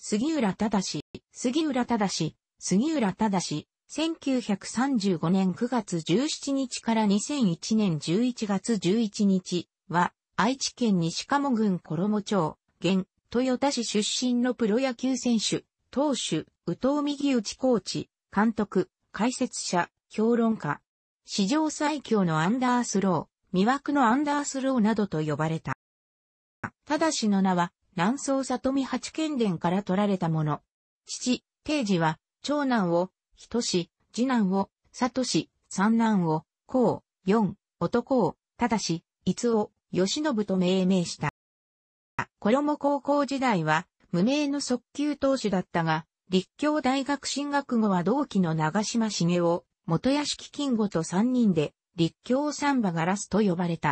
杉浦正、杉浦正、杉浦正、1935年9月17日から2001年11月11日は、愛知県西鴨郡衣町、現、豊田市出身のプロ野球選手、投手、宇藤右内コーチ、監督、解説者、評論家。史上最強のアンダースロー、魅惑のアンダースローなどと呼ばれた。ただしの名は、南宋里見八犬伝から取られたもの。父、定治は、長男を、人氏、次男を、里氏、三男を、公、四、男を、ただし、伊津を、吉信と命名した。衣高校時代は、無名の速球投手だったが、立教大学進学後は同期の長島茂雄、元屋敷金吾と三人で、立教サンバガラスと呼ばれた。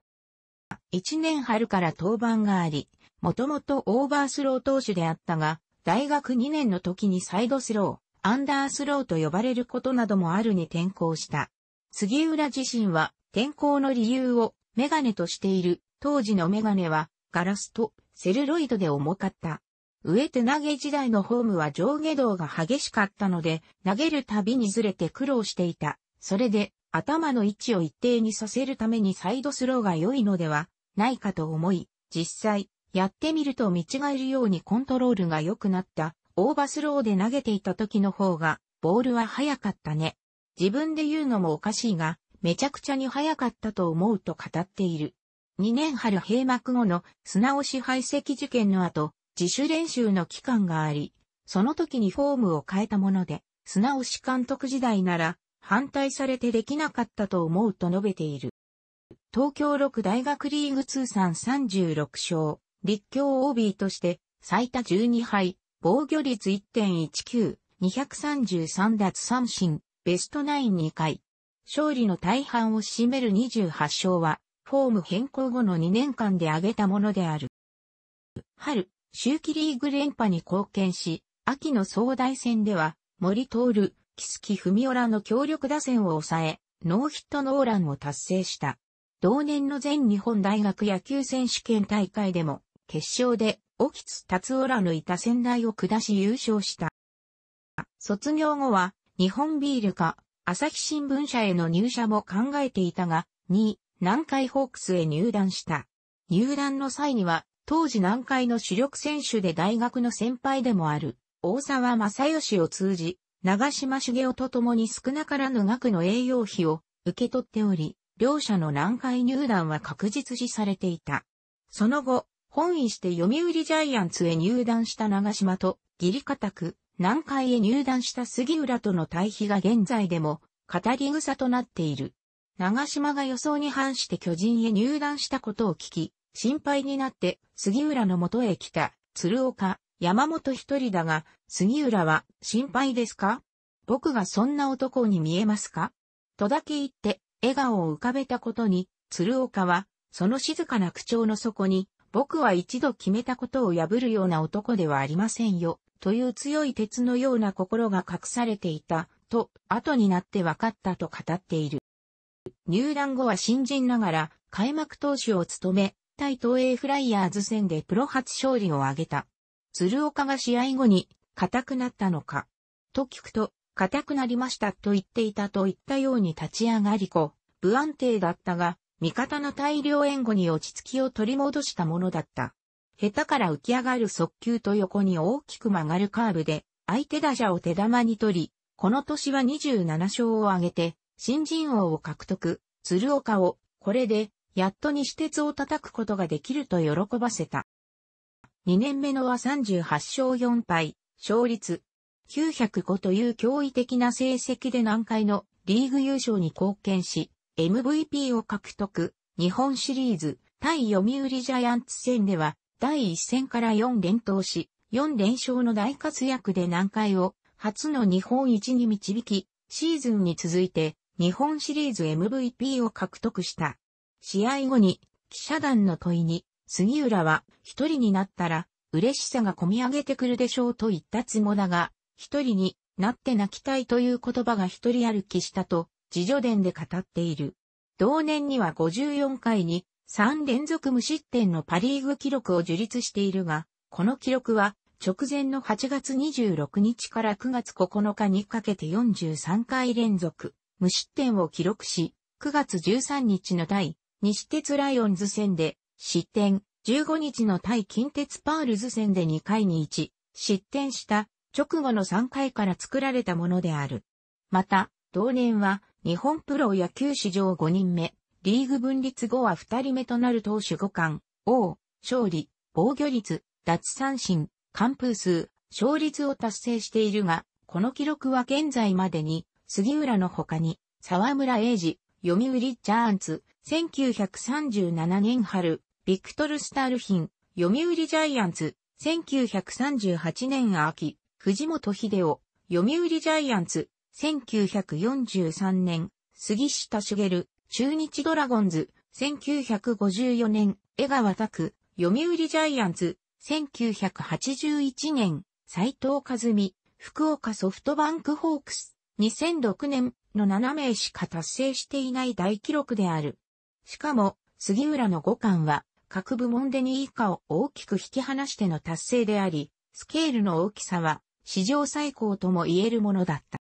1年春から登板があり、もともとオーバースロー投手であったが、大学2年の時にサイドスロー、アンダースローと呼ばれることなどもあるに転向した。杉浦自身は転校の理由をメガネとしている。当時のメガネはガラスとセルロイドで重かった。上手投げ時代のホームは上下動が激しかったので、投げるたびにずれて苦労していた。それで、頭の位置を一定にさせるためにサイドスローが良いのではないかと思い、実際、やってみると見違えるようにコントロールが良くなった。オーバースローで投げていた時の方が、ボールは速かったね。自分で言うのもおかしいが、めちゃくちゃに速かったと思うと語っている。2年春閉幕後の砂押し排斥受験の後、自主練習の期間があり、その時にフォームを変えたもので、砂押し監督時代なら反対されてできなかったと思うと述べている。東京六大学リーグ通算36勝、立教 OB として最多12敗、防御率1.19、233奪三振、ベストナイン2回。勝利の大半を占める28勝は、フォーム変更後の2年間で挙げたものである。春、周期リーグ連覇に貢献し、秋の総大戦では、森徹、木月文夫らの強力打線を抑え、ノーヒットノーランを達成した。同年の全日本大学野球選手権大会でも、決勝で、沖津達夫らのいた仙台を下し優勝した。卒業後は、日本ビールか、朝日新聞社への入社も考えていたが、2、南海ホークスへ入団した。入団の際には、当時南海の主力選手で大学の先輩でもある、大沢正義を通じ、長島茂雄と共に少なからぬ額の栄養費を受け取っており、両者の南海入団は確実視されていた。その後、本意して読売ジャイアンツへ入団した長島と、義理固く、南海へ入団した杉浦との対比が現在でも、語り草となっている。長島が予想に反して巨人へ入団したことを聞き、心配になって杉浦の元へ来た、鶴岡、山本一人だが、杉浦は心配ですか僕がそんな男に見えますかとだけ言って、笑顔を浮かべたことに、鶴岡は、その静かな口調の底に、僕は一度決めたことを破るような男ではありませんよ、という強い鉄のような心が隠されていた、と、後になって分かったと語っている。入団後は新人ながら、開幕投手を務め、対東映フライヤーズ戦でプロ初勝利を挙げた。鶴岡が試合後に、硬くなったのか。と聞くと、硬くなりましたと言っていたと言ったように立ち上がり子、不安定だったが、味方の大量援護に落ち着きを取り戻したものだった。下手から浮き上がる速球と横に大きく曲がるカーブで、相手打者を手玉に取り、この年は27勝を挙げて、新人王を獲得、鶴岡を、これで、やっと西鉄を叩くことができると喜ばせた。2年目のは38勝4敗、勝率905という驚異的な成績で南海のリーグ優勝に貢献し、MVP を獲得、日本シリーズ、対読売ジャイアンツ戦では、第1戦から4連投し、4連勝の大活躍で南海を初の日本一に導き、シーズンに続いて日本シリーズ MVP を獲得した。試合後に記者団の問いに、杉浦は一人になったら嬉しさが込み上げてくるでしょうと言ったつもだが、一人になって泣きたいという言葉が一人歩きしたと、自助伝で語っている。同年には54回に3連続無失点のパリーグ記録を樹立しているが、この記録は直前の8月26日から9月9日にかけて43回連続無失点を記録し、9月13日の対西鉄ライオンズ戦で失点、15日の対近鉄パールズ戦で2回に1失点した直後の3回から作られたものである。また、同年は日本プロ野球史上5人目、リーグ分立後は2人目となる投手5冠、王、勝利、防御率、脱三振、完封数、勝率を達成しているが、この記録は現在までに、杉浦の他に、沢村英二、読売ジャーンツ、1937年春、ビクトル・スタールヒン、読売ジャイアンツ、1938年秋、藤本秀夫、読売ジャイアンツ、1943年、杉下茂、中日ドラゴンズ、1954年、江川拓、読売ジャイアンツ、1981年、斎藤和美、福岡ソフトバンクホークス、2006年の7名しか達成していない大記録である。しかも、杉浦の五冠は、各部門で2位以下を大きく引き離しての達成であり、スケールの大きさは、史上最高とも言えるものだった。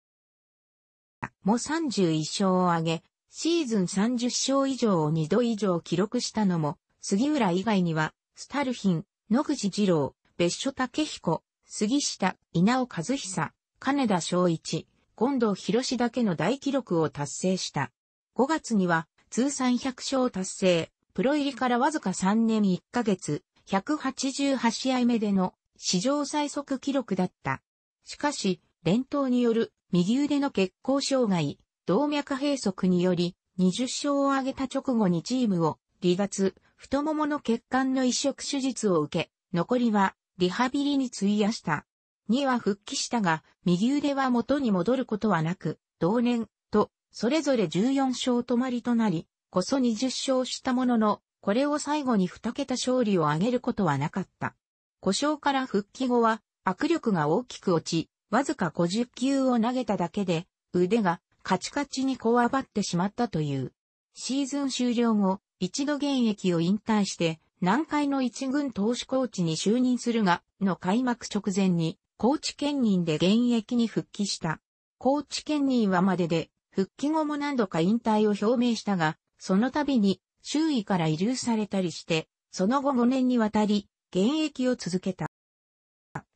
も31勝を挙げ、シーズン30勝以上を2度以上記録したのも、杉浦以外には、スタルヒン、野口二郎、別所武彦、杉下、稲尾和久、金田昭一、近藤博だけの大記録を達成した。5月には、通算100勝達成、プロ入りからわずか3年1ヶ月、188試合目での史上最速記録だった。しかし、連投による右腕の血行障害、動脈閉塞により、20勝を挙げた直後にチームを離脱、太ももの血管の移植手術を受け、残りはリハビリに費やした。2は復帰したが、右腕は元に戻ることはなく、同年と、それぞれ14勝止まりとなり、こそ20勝したものの、これを最後に2桁勝利を挙げることはなかった。故障から復帰後は、握力が大きく落ち、わずか50球を投げただけで、腕がカチカチにこわばってしまったという。シーズン終了後、一度現役を引退して、南海の一軍投手コーチに就任するが、の開幕直前に、高知県人で現役に復帰した。高知県人はまでで、復帰後も何度か引退を表明したが、その度に周囲から慰留されたりして、その後5年にわたり、現役を続けた。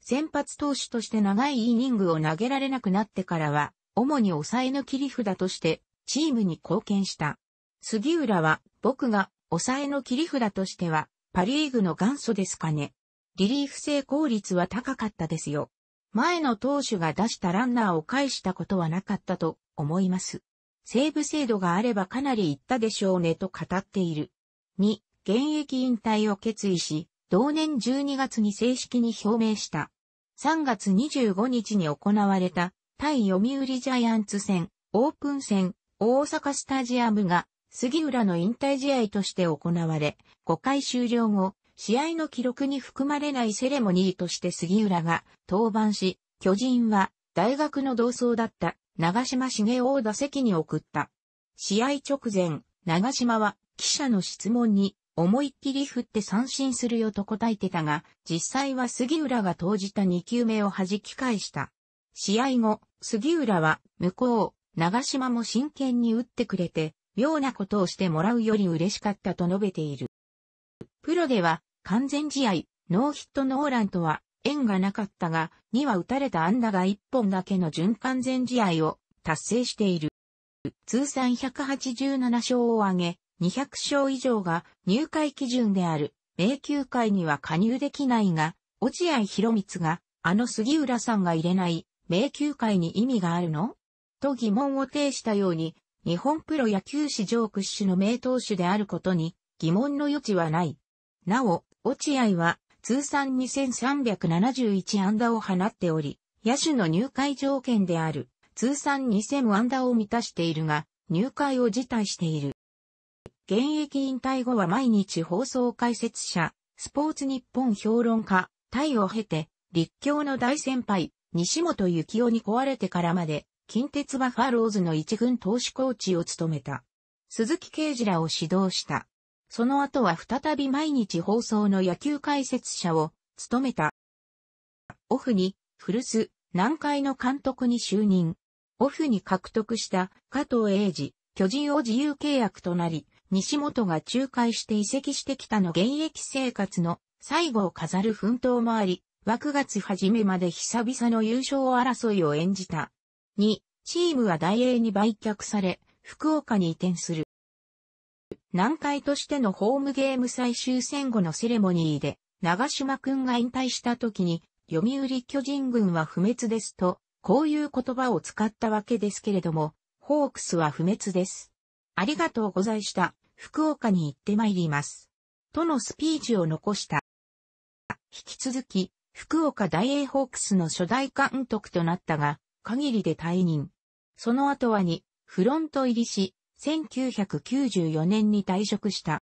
先発投手として長いイニングを投げられなくなってからは、主に抑えの切り札として、チームに貢献した。杉浦は、僕が、抑えの切り札としては、パリーグの元祖ですかね。リリーフ成功率は高かったですよ。前の投手が出したランナーを返したことはなかったと思います。セーブ制度があればかなりいったでしょうねと語っている。2、現役引退を決意し、同年12月に正式に表明した。3月25日に行われた対読売ジャイアンツ戦、オープン戦、大阪スタジアムが杉浦の引退試合として行われ、5回終了後、試合の記録に含まれないセレモニーとして杉浦が登板し、巨人は大学の同窓だった長島茂雄を打席に送った。試合直前、長島は記者の質問に思いっきり振って三振するよと答えてたが、実際は杉浦が投じた2球目を弾き返した。試合後、杉浦は、向こう、長島も真剣に打ってくれて、妙なことをしてもらうより嬉しかったと述べている。プロでは、完全試合、ノーヒットノーランとは、縁がなかったが、には打たれた安打が1本だけの準完全試合を達成している。通算187勝を挙げ、200勝以上が入会基準である、迷宮会には加入できないが、落合博光が、あの杉浦さんが入れない迷宮会に意味があるのと疑問を呈したように、日本プロ野球史上屈指の名投手であることに疑問の余地はない。なお、落合は通算2371安打を放っており、野手の入会条件である通算2000安打を満たしているが、入会を辞退している。現役引退後は毎日放送解説者、スポーツ日本評論家、タイを経て、立教の大先輩、西本幸雄に壊れてからまで、近鉄バファローズの一軍投手コーチを務めた。鈴木啓二らを指導した。その後は再び毎日放送の野球解説者を務めた。オフに、古巣、南海の監督に就任。オフに獲得した加藤英二、巨人を自由契約となり、西本が仲介して移籍してきたの現役生活の最後を飾る奮闘もあり、枠月初めまで久々の優勝争いを演じた。2、チームは大英に売却され、福岡に移転する。南海としてのホームゲーム最終戦後のセレモニーで、長島くんが引退した時に、読売巨人軍は不滅ですと、こういう言葉を使ったわけですけれども、ホークスは不滅です。ありがとうございました。福岡に行ってまいります。とのスピーチを残した。引き続き、福岡大英ホークスの初代監督となったが、限りで退任。その後はに、フロント入りし、1994年に退職した。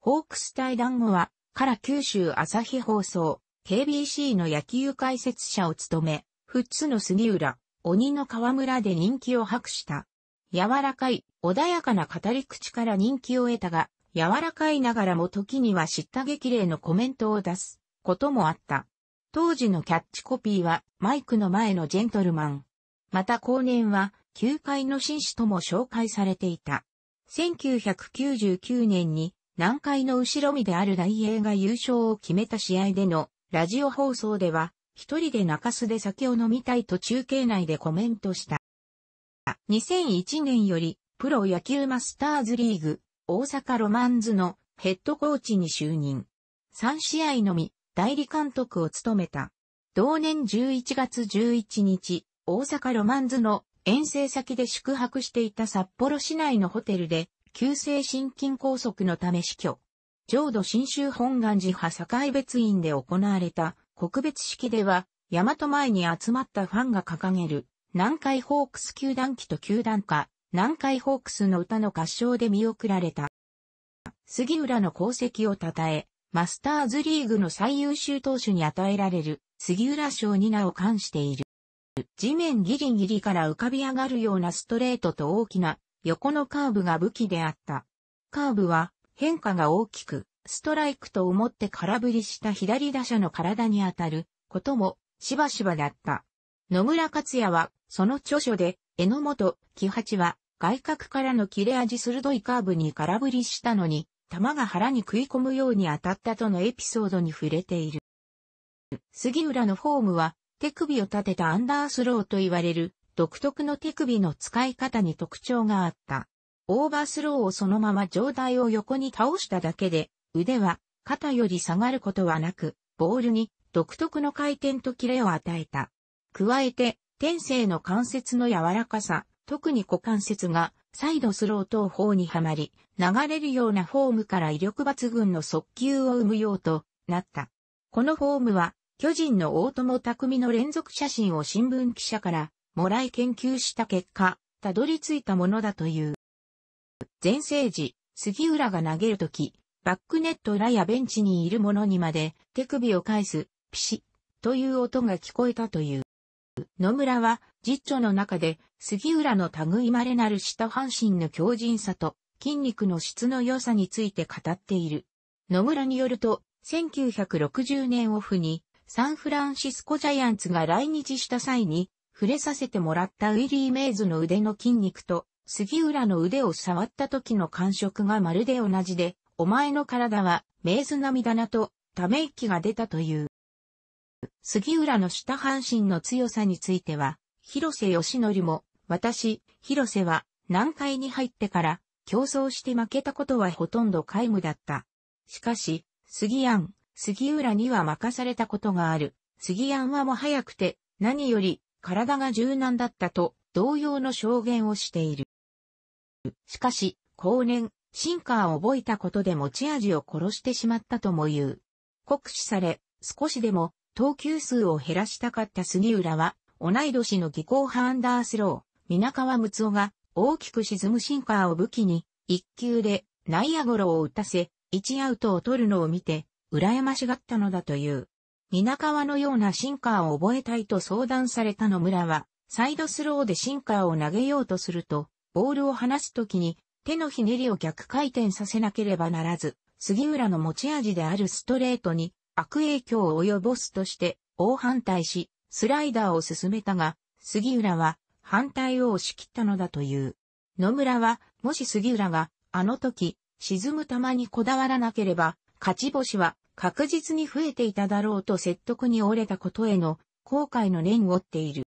ホークス対談後は、から九州朝日放送、KBC の野球解説者を務め、富津の杉浦、鬼の河村で人気を博した。柔らかい、穏やかな語り口から人気を得たが、柔らかいながらも時には叱咤激励のコメントを出すこともあった。当時のキャッチコピーはマイクの前のジェントルマン。また後年は球界の紳士とも紹介されていた。1999年に南海の後ろ身である大英が優勝を決めた試合でのラジオ放送では一人で中洲で酒を飲みたいと中継内でコメントした。2001年よりプロ野球マスターズリーグ大阪ロマンズのヘッドコーチに就任。3試合のみ代理監督を務めた。同年11月11日、大阪ロマンズの遠征先で宿泊していた札幌市内のホテルで急性心筋梗塞のため死去。浄土真宗本願寺派境別院で行われた告別式では、大和前に集まったファンが掲げる南海ホークス球団機と球団歌、南海ホークスの歌の合唱で見送られた。杉浦の功績を称え、マスターズリーグの最優秀投手に与えられる杉浦賞に名を冠している。地面ギリギリから浮かび上がるようなストレートと大きな横のカーブが武器であった。カーブは変化が大きく、ストライクと思って空振りした左打者の体に当たることもしばしばだった。野村克也はその著書で、榎本、喜八は、外角からの切れ味鋭いカーブに空振りしたのに、玉が腹に食い込むように当たったとのエピソードに触れている。杉浦のフォームは、手首を立てたアンダースローと言われる、独特の手首の使い方に特徴があった。オーバースローをそのまま上体を横に倒しただけで、腕は肩より下がることはなく、ボールに独特の回転とキレを与えた。加えて、天性の関節の柔らかさ、特に股関節が、サイドスロー等法にはまり、流れるようなフォームから威力抜群の速球を生むようとなった。このフォームは、巨人の大友匠の連続写真を新聞記者からもらい研究した結果、たどり着いたものだという。前世時、杉浦が投げるとき、バックネット裏やベンチにいる者にまで手首を返す、ピシッという音が聞こえたという。野村は、実著の中で、杉浦の類まれなる下半身の強靭さと、筋肉の質の良さについて語っている。野村によると、1960年オフに、サンフランシスコジャイアンツが来日した際に、触れさせてもらったウィリー・メイズの腕の筋肉と、杉浦の腕を触った時の感触がまるで同じで、お前の体は、メイズ並みだなと、ため息が出たという。杉浦の下半身の強さについては、広瀬義則も、私、広瀬は、南海に入ってから、競争して負けたことはほとんど皆無だった。しかし、杉庵、杉浦には任されたことがある。杉庵はも早くて、何より、体が柔軟だったと、同様の証言をしている。しかし、後年、シンカーを覚えたことで持ち味を殺してしまったとも言う。酷使され、少しでも投球数を減らしたかった杉浦は、同い年の技巧派アンダースロー、皆川睦夫が大きく沈むシンカーを武器に、一球で内野ゴロを打たせ、一アウトを取るのを見て、羨ましがったのだという。皆川のようなシンカーを覚えたいと相談された野村は、サイドスローでシンカーを投げようとすると、ボールを離すときに手のひねりを逆回転させなければならず、杉浦の持ち味であるストレートに悪影響を及ぼすとして、大反対し、スライダーを進めたが、杉浦は反対を押し切ったのだという。野村は、もし杉浦が、あの時、沈む球にこだわらなければ、勝ち星は確実に増えていただろうと説得に折れたことへの後悔の念を追っている。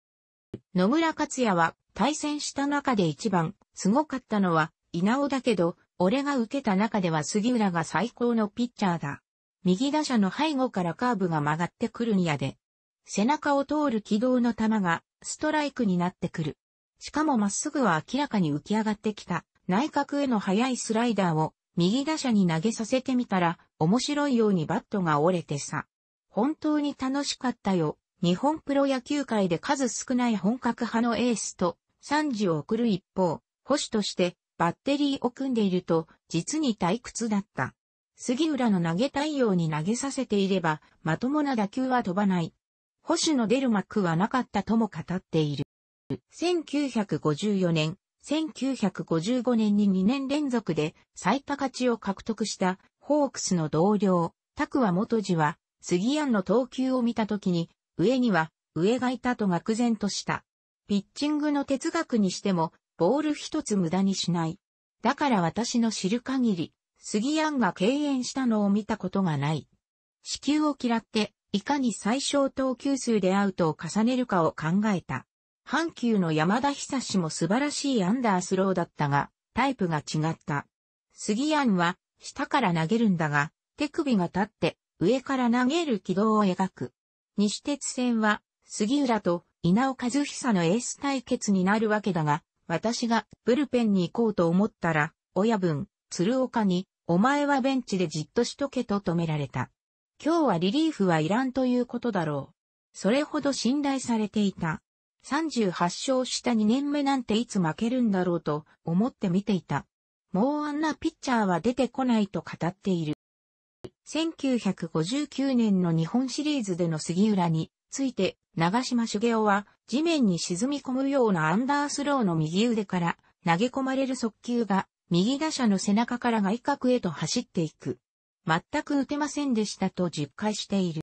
野村克也は対戦した中で一番すごかったのは稲尾だけど、俺が受けた中では杉浦が最高のピッチャーだ。右打者の背後からカーブが曲がってくるニやで、背中を通る軌道の球がストライクになってくる。しかもまっすぐは明らかに浮き上がってきた内角への速いスライダーを右打者に投げさせてみたら面白いようにバットが折れてさ。本当に楽しかったよ。日本プロ野球界で数少ない本格派のエースと賛辞を送る一方、保守としてバッテリーを組んでいると実に退屈だった。杉浦の投げ対応に投げさせていれば、まともな打球は飛ばない。保守の出る幕はなかったとも語っている。1954年、1955年に2年連続で最多勝ちを獲得したホークスの同僚、タクワ元次は、杉庵の投球を見た時に、上には、上がいたと愕然とした。ピッチングの哲学にしても、ボール一つ無駄にしない。だから私の知る限り、杉庵が敬遠したのを見たことがない。子宮を嫌って、いかに最小投球数でアウトを重ねるかを考えた。阪急の山田久志も素晴らしいアンダースローだったが、タイプが違った。杉庵は、下から投げるんだが、手首が立って、上から投げる軌道を描く。西鉄線は、杉浦と稲尾和久のエース対決になるわけだが、私がブルペンに行こうと思ったら、親分、鶴岡にお前はベンチでじっとしとけと止められた。今日はリリーフはいらんということだろう。それほど信頼されていた。38勝した2年目なんていつ負けるんだろうと思って見ていた。もうあんなピッチャーは出てこないと語っている。1959年の日本シリーズでの杉浦について長島茂雄は地面に沈み込むようなアンダースローの右腕から投げ込まれる速球が右打者の背中から外角へと走っていく。全く打てませんでしたと実戒している。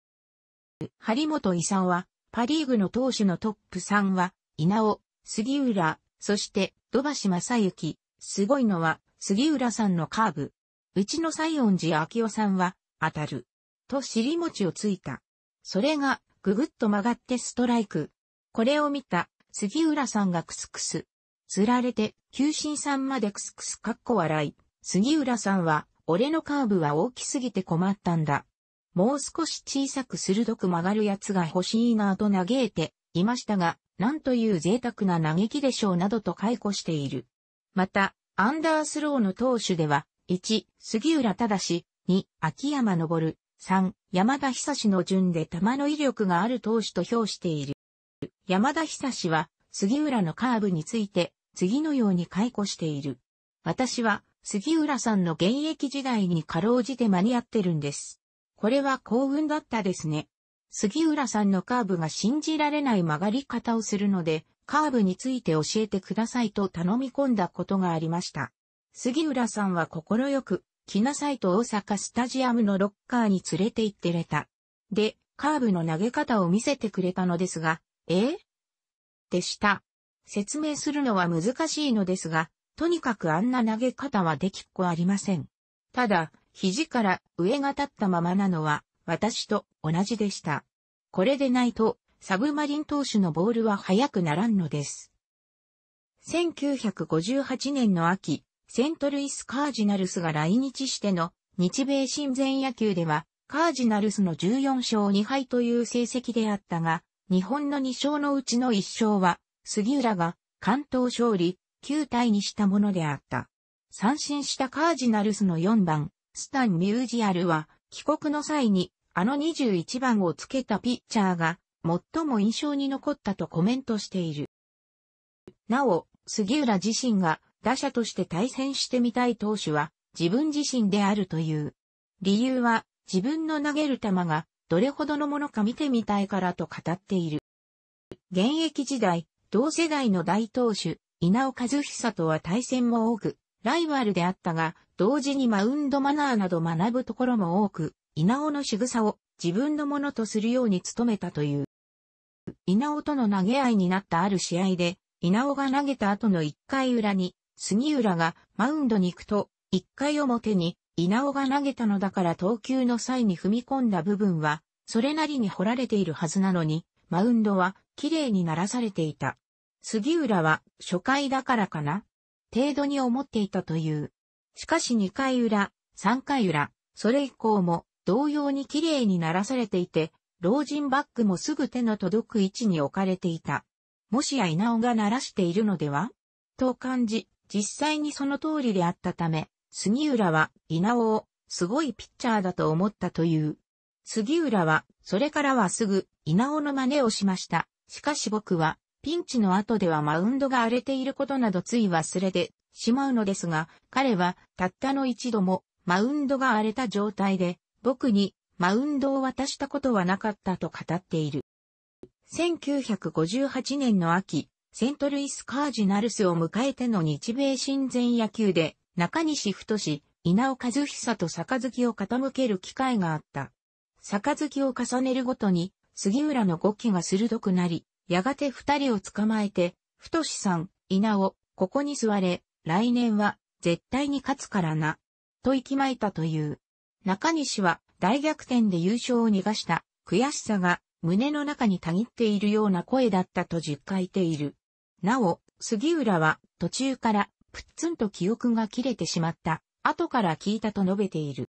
張本勲は、パリーグの投手のトップ3は、稲尾、杉浦、そして土橋正幸。すごいのは、杉浦さんのカーブ。うちの西園寺明夫さんは、当たる。と尻餅をついた。それが、ぐぐっと曲がってストライク。これを見た、杉浦さんがクスクス。釣られて、急進さんまでクスクスかっこ笑い。杉浦さんは、俺のカーブは大きすぎて困ったんだ。もう少し小さく鋭く曲がるやつが欲しいなぁと嘆いていましたが、なんという贅沢な嘆きでしょうなどと解雇している。また、アンダースローの投手では、1、杉浦正、2、秋山昇、3、山田久志の順で球の威力がある投手と評している。山田久志は、杉浦のカーブについて、次のように解雇している。私は、杉浦さんの現役時代にかろうじて間に合ってるんです。これは幸運だったですね。杉浦さんのカーブが信じられない曲がり方をするので、カーブについて教えてくださいと頼み込んだことがありました。杉浦さんは心よく、来なさいと大阪スタジアムのロッカーに連れて行ってれた。で、カーブの投げ方を見せてくれたのですが、えー、でした。説明するのは難しいのですが、とにかくあんな投げ方はできっこありません。ただ、肘から上が立ったままなのは、私と同じでした。これでないと、サブマリン投手のボールは速くならんのです。1958年の秋、セントルイス・カージナルスが来日しての日米親善野球では、カージナルスの14勝2敗という成績であったが、日本の2勝のうちの1勝は杉浦が関東勝利、9対にしたものであった。三振したカージナルスの4番、スタン・ミュージアルは、帰国の際に、あの21番をつけたピッチャーが、最も印象に残ったとコメントしている。なお、杉浦自身が打者として対戦してみたい投手は自分自身であるという。理由は自分の投げる球がどれほどのものか見てみたいからと語っている。現役時代、同世代の大投手、稲尾和久とは対戦も多く、ライバルであったが、同時にマウンドマナーなど学ぶところも多く、稲尾の仕草を自分のものとするように努めたという。稲尾との投げ合いになったある試合で、稲尾が投げた後の1回裏に、杉浦がマウンドに行くと、1回表に稲尾が投げたのだから投球の際に踏み込んだ部分は、それなりに掘られているはずなのに、マウンドは綺麗にならされていた。杉浦は初回だからかな程度に思っていたという。しかし2回裏、3回裏、それ以降も同様に綺麗に鳴らされていて、老人バッグもすぐ手の届く位置に置かれていた。もしや稲尾が鳴らしているのではと感じ、実際にその通りであったため、杉浦は稲尾をすごいピッチャーだと思ったという。杉浦は、それからはすぐ稲尾の真似をしました。しかし僕はピンチの後ではマウンドが荒れていることなどつい忘れてしまうのですが、彼はたったの一度もマウンドが荒れた状態で、僕にマウンドを渡したことはなかったと語っている。1958年の秋、セントルイスカージナルスを迎えての日米親善野球で、中西太稲尾和久と杯を傾ける機会があった。杯を重ねるごとに、杉浦の語気が鋭くなり、やがて二人を捕まえて、太しさん、稲尾、ここに座れ、来年は絶対に勝つからな、と息巻いたという。中西は大逆転で優勝を逃がした悔しさが胸の中にたぎっているような声だったと実感いている。なお、杉浦は途中からプッツンと記憶が切れてしまった。後から聞いたと述べている。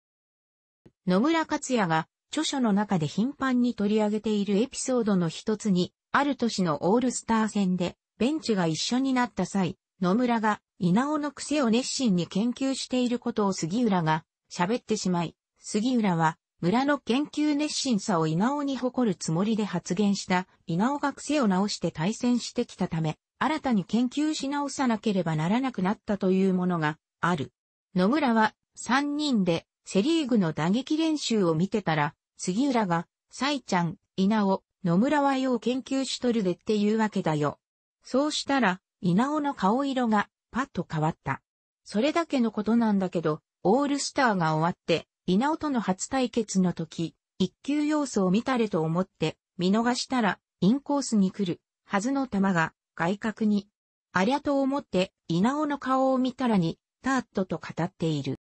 野村克也が著書の中で頻繁に取り上げているエピソードの一つにある年のオールスター戦で、ベンチが一緒になった際、野村が稲尾の癖を熱心に研究していることを杉浦が喋ってしまい、杉浦は村の研究熱心さを稲尾に誇るつもりで発言した稲尾が癖を直して対戦してきたため、新たに研究し直さなければならなくなったというものがある。野村は3人でセリーグの打撃練習を見てたら、杉浦が、サイちゃん、稲尾、野村はよう研究しとるでっていうわけだよ。そうしたら、稲尾の顔色が、パッと変わった。それだけのことなんだけど、オールスターが終わって、稲尾との初対決の時、一級要素を見たれと思って、見逃したら、インコースに来る、はずの球が、外角に。ありゃと思って、稲尾の顔を見たらに、ターットと語っている。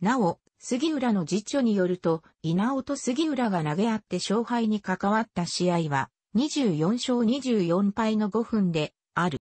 なお、杉浦の実著によると、稲尾と杉浦が投げ合って勝敗に関わった試合は、24勝24敗の5分で、ある。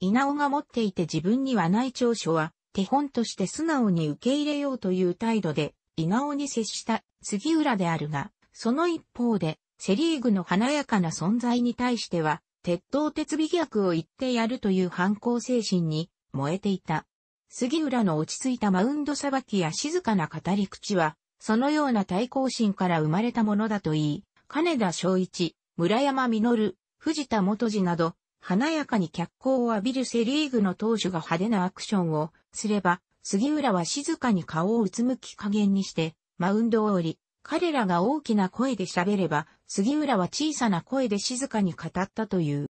稲尾が持っていて自分にはない長所は、手本として素直に受け入れようという態度で、稲尾に接した杉浦であるが、その一方で、セリーグの華やかな存在に対しては、鉄道鉄尾逆を言ってやるという反抗精神に燃えていた。杉浦の落ち着いたマウンドさばきや静かな語り口は、そのような対抗心から生まれたものだといい、金田正一、村山実、藤田元次など、華やかに脚光を浴びるセリーグの投手が派手なアクションをすれば、杉浦は静かに顔をうつむき加減にして、マウンドを降り、彼らが大きな声で喋れば、杉浦は小さな声で静かに語ったという。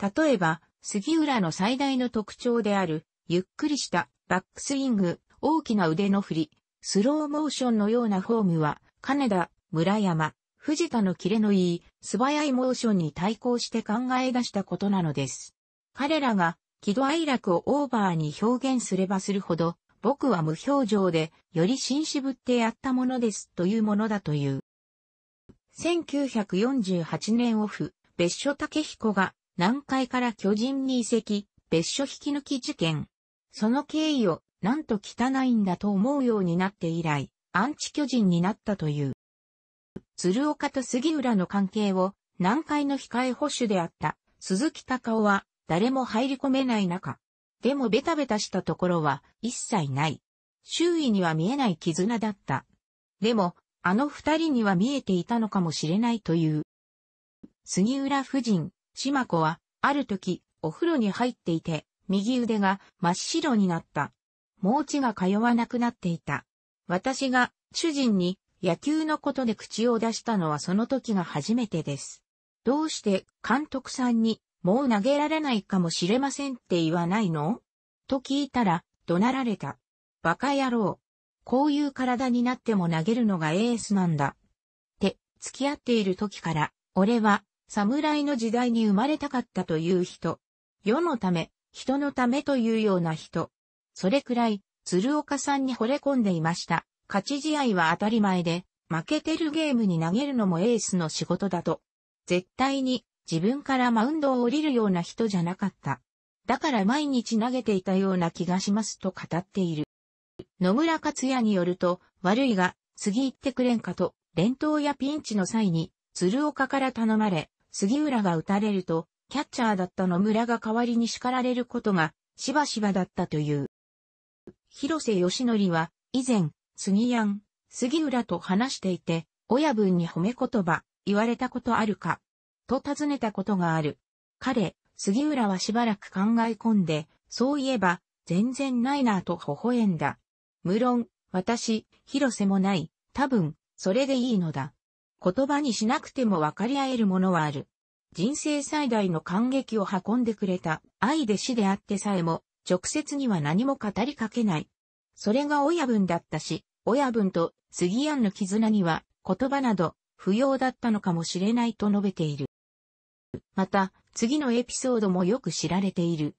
例えば、杉浦の最大の特徴である、ゆっくりしたバックスイング、大きな腕の振り、スローモーションのようなフォームは、金田、村山、藤田のキレのいい、素早いモーションに対抗して考え出したことなのです。彼らが、喜怒哀楽をオーバーに表現すればするほど、僕は無表情で、より紳士ぶってやったものですというものだという。1948年オフ、別所武彦が、南海から巨人に移籍、別所引き抜き事件、その経緯を、なんと汚いんだと思うようになって以来、アンチ巨人になったという。鶴岡と杉浦の関係を、南海の控え保守であった、鈴木隆夫は、誰も入り込めない中。でもベタベタしたところは、一切ない。周囲には見えない絆だった。でも、あの二人には見えていたのかもしれないという。杉浦夫人、島子は、ある時、お風呂に入っていて、右腕が真っ白になった。もう血が通わなくなっていた。私が主人に野球のことで口を出したのはその時が初めてです。どうして監督さんにもう投げられないかもしれませんって言わないのと聞いたら怒鳴られた。バカ野郎。こういう体になっても投げるのがエースなんだ。って、付き合っている時から、俺は、侍の時代に生まれたかったという人。世のため、人のためというような人。それくらい、鶴岡さんに惚れ込んでいました。勝ち試合は当たり前で、負けてるゲームに投げるのもエースの仕事だと。絶対に自分からマウンドを降りるような人じゃなかった。だから毎日投げていたような気がしますと語っている。野村克也によると、悪いが、次行ってくれんかと、連投やピンチの際に、鶴岡から頼まれ、杉浦が打たれると、キャッチャーだった野村が代わりに叱られることが、しばしばだったという。広瀬義則は、以前、杉やん、杉浦と話していて、親分に褒め言葉、言われたことあるか、と尋ねたことがある。彼、杉浦はしばらく考え込んで、そういえば、全然ないなぁと微笑んだ。無論、私、広瀬もない、多分、それでいいのだ。言葉にしなくても分かり合えるものはある。人生最大の感激を運んでくれた愛弟子であってさえも、直接には何も語りかけない。それが親分だったし、親分と杉庵の絆には言葉など不要だったのかもしれないと述べている。また、次のエピソードもよく知られている。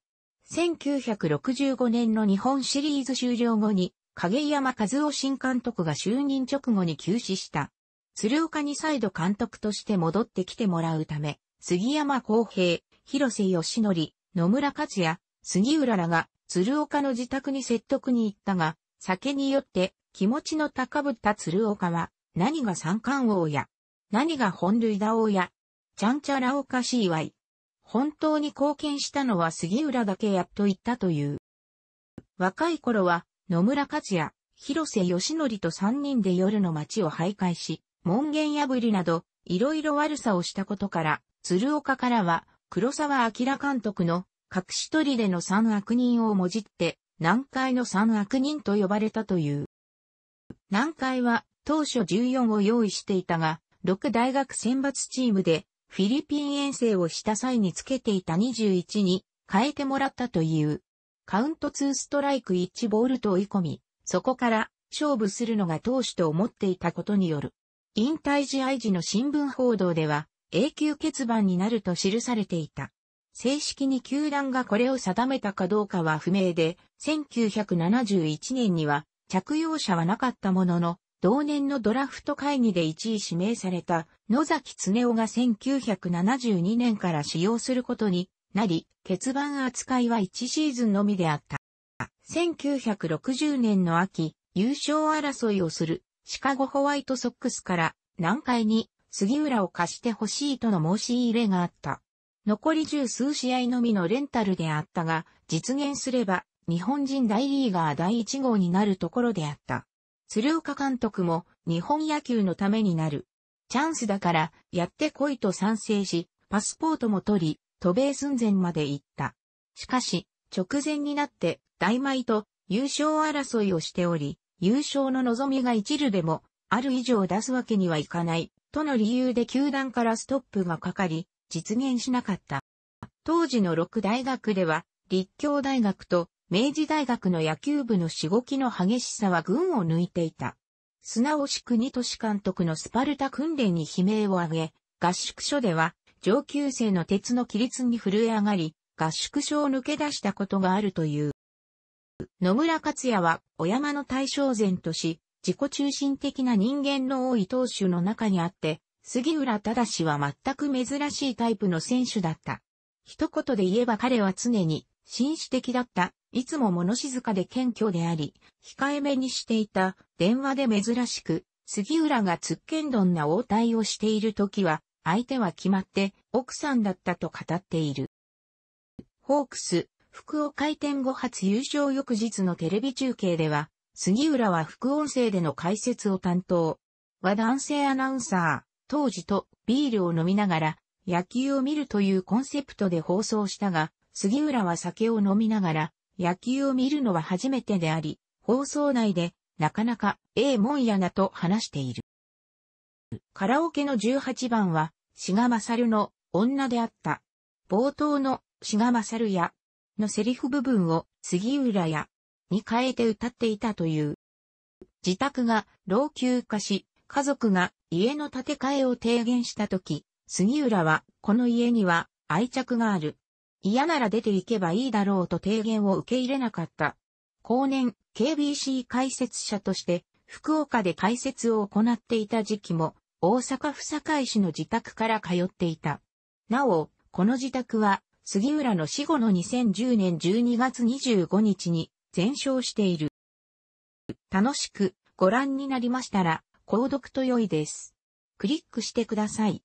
1965年の日本シリーズ終了後に、影山和夫新監督が就任直後に休止した。鶴岡に再度監督として戻ってきてもらうため、杉山康平、広瀬義則、野村克也、杉浦らが、鶴岡の自宅に説得に行ったが、酒によって気持ちの高ぶった鶴岡は、何が三冠王や、何が本塁打王や、ちゃんちゃらおかしいわい。本当に貢献したのは杉浦だけやっと言ったという。若い頃は、野村克也、広瀬義則と三人で夜の街を徘徊し、門限破りなど、いろいろ悪さをしたことから、鶴岡からは、黒沢明監督の、隠し砦の三悪人をもじって、南海の三悪人と呼ばれたという。南海は、当初14を用意していたが、6大学選抜チームで、フィリピン遠征をした際につけていた21に、変えてもらったという。カウント2ストライク1ボールと追い込み、そこから勝負するのが投手と思っていたことによる。引退試合時の新聞報道では、永久欠番になると記されていた。正式に球団がこれを定めたかどうかは不明で、1971年には着用者はなかったものの、同年のドラフト会議で1位指名された野崎恒夫が1972年から使用することになり、欠番扱いは1シーズンのみであった。1960年の秋、優勝争いをするシカゴホワイトソックスから南海に杉浦を貸してほしいとの申し入れがあった。残り十数試合のみのレンタルであったが、実現すれば、日本人大リーガー第1号になるところであった。鶴岡監督も、日本野球のためになる。チャンスだから、やってこいと賛成し、パスポートも取り、渡米寸前まで行った。しかし、直前になって、大米と優勝争いをしており、優勝の望みが一縷でも、ある以上出すわけにはいかない、との理由で球団からストップがかかり、実現しなかった。当時の六大学では、立教大学と明治大学の野球部のしごきの激しさは群を抜いていた。直しく、二都市監督のスパルタ訓練に悲鳴を上げ、合宿所では上級生の鉄の規律に震え上がり、合宿所を抜け出したことがあるという。野村克也は、小山の大将前とし、自己中心的な人間の多い投手の中にあって、杉浦正は全く珍しいタイプの選手だった。一言で言えば彼は常に紳士的だった。いつも物静かで謙虚であり、控えめにしていた。電話で珍しく、杉浦がつっけんどんな応対をしている時は、相手は決まって奥さんだったと語っている。ホークス、福岡開店後初優勝翌日のテレビ中継では、杉浦は副音声での解説を担当。は男性アナウンサー、当時とビールを飲みながら野球を見るというコンセプトで放送したが、杉浦は酒を飲みながら野球を見るのは初めてであり、放送内でなかなかええもんやなと話している。カラオケの18番は、志賀勝の女であった。冒頭の志賀勝やのセリフ部分を杉浦やに変えて歌っていたという。自宅が老朽化し、家族が家の建て替えを提言したとき、杉浦はこの家には愛着がある。嫌なら出て行けばいいだろうと提言を受け入れなかった。後年、KBC 解説者として、福岡で解説を行っていた時期も、大阪府堺市の自宅から通っていた。なお、この自宅は、杉浦の死後の2010年12月25日に、全焼している。楽しくご覧になりましたら、購読と良いです。クリックしてください。